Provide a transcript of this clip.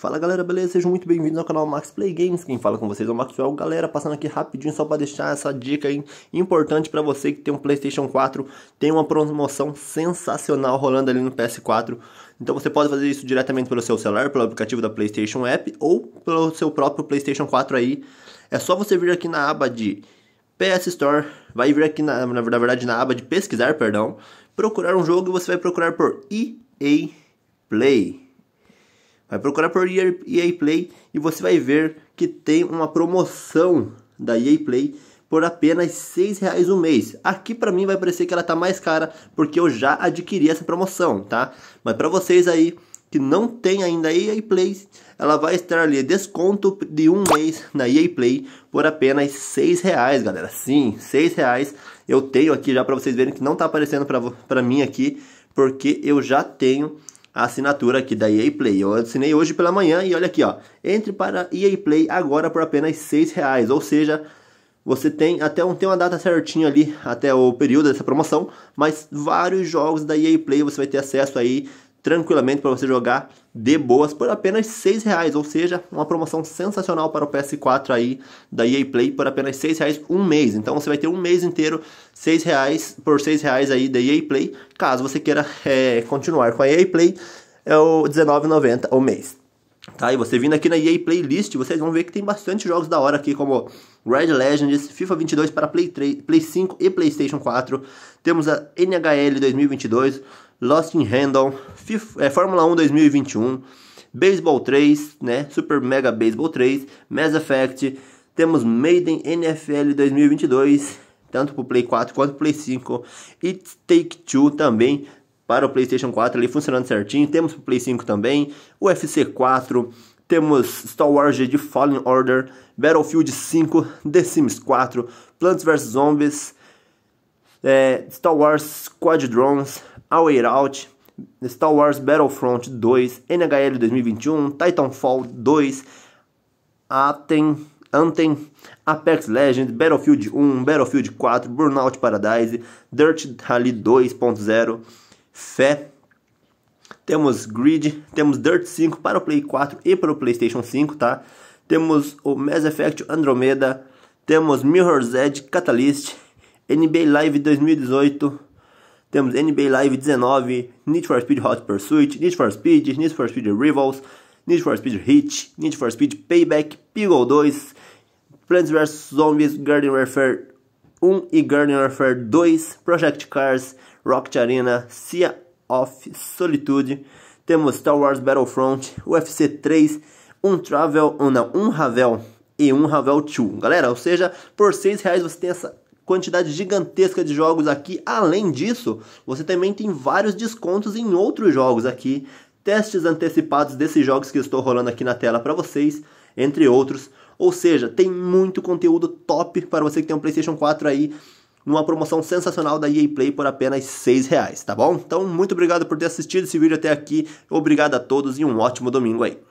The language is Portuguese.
Fala galera, beleza? Sejam muito bem-vindos ao canal Max Play Games. Quem fala com vocês é o Maxwell. Galera, passando aqui rapidinho só para deixar essa dica aí, importante para você que tem um PlayStation 4. Tem uma promoção sensacional rolando ali no PS4. Então você pode fazer isso diretamente pelo seu celular, pelo aplicativo da PlayStation App ou pelo seu próprio PlayStation 4 aí. É só você vir aqui na aba de PS Store, vai vir aqui na, na verdade na aba de pesquisar, perdão, procurar um jogo e você vai procurar por EA Play. Vai procurar por EA Play e você vai ver que tem uma promoção da EA Play por apenas seis reais um mês. Aqui para mim vai parecer que ela tá mais cara porque eu já adquiri essa promoção, tá? Mas para vocês aí que não tem ainda a EA Play, ela vai estar ali desconto de um mês na EA Play por apenas seis reais, galera. Sim, seis reais. Eu tenho aqui já para vocês verem que não tá aparecendo para mim aqui porque eu já tenho a assinatura aqui da EA Play. Eu assinei hoje pela manhã e olha aqui, ó. Entre para EA Play agora por apenas R$ 6,00, ou seja, você tem até um, tem uma data certinha ali, até o período dessa promoção, mas vários jogos da EA Play você vai ter acesso aí tranquilamente para você jogar de boas por apenas R$ reais ou seja, uma promoção sensacional para o PS4 aí da EA Play por apenas R$ reais um mês. Então você vai ter um mês inteiro R$ reais por R$ reais aí da EA Play, caso você queira é, continuar com a EA Play, é o R$19,90 o mês. Tá, e você vindo aqui na EA Playlist, vocês vão ver que tem bastante jogos da hora aqui, como Red Legends, FIFA 22 para Play, 3, Play 5 e PlayStation 4. Temos a NHL 2022, Lost in Handle, é, Fórmula 1 2021, Baseball 3, né? Super Mega Baseball 3, Mass Effect, temos Maiden NFL 2022, tanto para o Play 4 quanto para o Play 5, It's Take Two também para o PlayStation 4 ali funcionando certinho, temos para o Play 5 também, UFC 4, temos Star Wars de Fallen Order, Battlefield 5, The Sims 4, Plants vs Zombies, é, Star Wars Squad Drones, a Way Out, Star Wars Battlefront 2, NHL 2021, Titanfall 2, Aten, Anten, Apex Legends, Battlefield 1, Battlefield 4, Burnout Paradise, Dirt Rally 2.0, Fé, temos Grid, temos Dirt 5 para o Play 4 e para o PlayStation 5, tá? Temos o Mass Effect Andromeda, temos Mirror's Edge Catalyst, NBA Live 2018, temos NBA Live 19, Need for Speed Hot Pursuit, Need for Speed, Need for Speed Rivals, Need for Speed Hit, Need for Speed Payback, Piggle 2, Plants vs Zombies, Garden Warfare 1 e Garden Warfare 2, Project Cars, Rocket Arena, Sea of Solitude, temos Star Wars Battlefront, UFC 3, um Travel, não, um Ravel e um Ravel 2, galera, ou seja, por 6 reais você tem essa quantidade gigantesca de jogos aqui. Além disso, você também tem vários descontos em outros jogos aqui, testes antecipados desses jogos que estou rolando aqui na tela para vocês, entre outros. Ou seja, tem muito conteúdo top para você que tem um PlayStation 4 aí numa promoção sensacional da EA Play por apenas seis reais, tá bom? Então, muito obrigado por ter assistido esse vídeo até aqui. Obrigado a todos e um ótimo domingo aí.